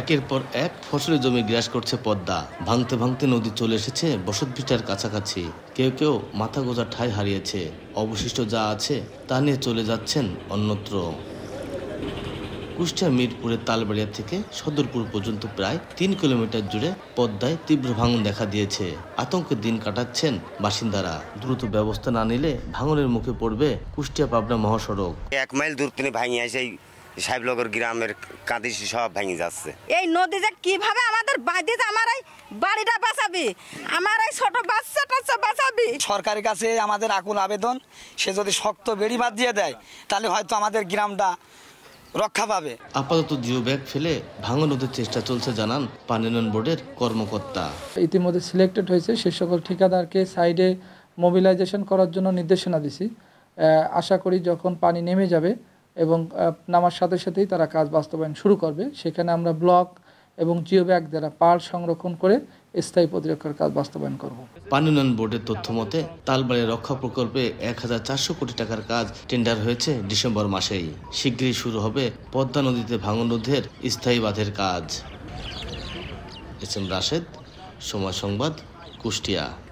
একের পর এক ফসলের জমি গ্রাস করছে পদ্মা ভাঙতে ভাঙতে নদী চলে এসেছে বসত বসতভিটার কাছাকাছি কেউ কেউ মাথা গোজা ঠাই হারিয়েছে অবশিষ্ট যা আছে তা নিয়ে চলে যাচ্ছেন অন্যত্র কুষ্টিয়া মিরপুরের তালবাড়িয়া থেকে সদরপুর পর্যন্ত প্রায় তিন কিলোমিটার জুড়ে পদ্মায় তীব্র ভাঙন দেখা দিয়েছে আতঙ্কে দিন কাটাচ্ছেন বাসিন্দারা দ্রুত ব্যবস্থা না নিলে ভাঙনের মুখে পড়বে কুষ্টিয়া পাবনা মহাসড়ক এক মাইল দূর তিনি ভাঙিয়ে সাহেবনগর গ্রামের কাঁদি সব ভেঙে যাচ্ছে এই নদী যে কিভাবে আমাদের বাঁধে আমার এই বাড়িটা বাঁচাবি আমার এই ছোট বাচ্চা টাচ্চা বাঁচাবি সরকারের কাছে আমাদের আকুল আবেদন সে যদি শক্ত বেড়ি বাদ দিয়ে দেয় তাহলে হয়তো আমাদের গ্রামটা রক্ষা পাবে আপাতত জিও ব্যাগ ফেলে ভাঙানোদের চেষ্টা চলছে জানান পানিনন বোর্ডের কর্মকর্তা ইতিমধ্যে সিলেক্টেড হয়েছে সে সকল ঠিকাদারকে সাইডে মোবিলাইজেশন করার জন্য নির্দেশনা দিছি আশা করি যখন পানি নেমে যাবে এবং নামার সাথে সাথেই তারা কাজ বাস্তবায়ন শুরু করবে সেখানে আমরা ব্লক এবং জিও ব্যাগ দ্বারা পাল সংরক্ষণ করে স্থায়ী প্রতিরক্ষার কাজ বাস্তবায়ন করব পানি উন্নয়ন বোর্ডের তথ্য মতে তালবাড়ি রক্ষা প্রকল্পে এক হাজার চারশো কোটি টাকার কাজ টেন্ডার হয়েছে ডিসেম্বর মাসেই শীঘ্রই শুরু হবে পদ্মা নদীতে ভাঙন রোধের স্থায়ী বাঁধের কাজ এস এম রাশেদ সময় সংবাদ কুষ্টিয়া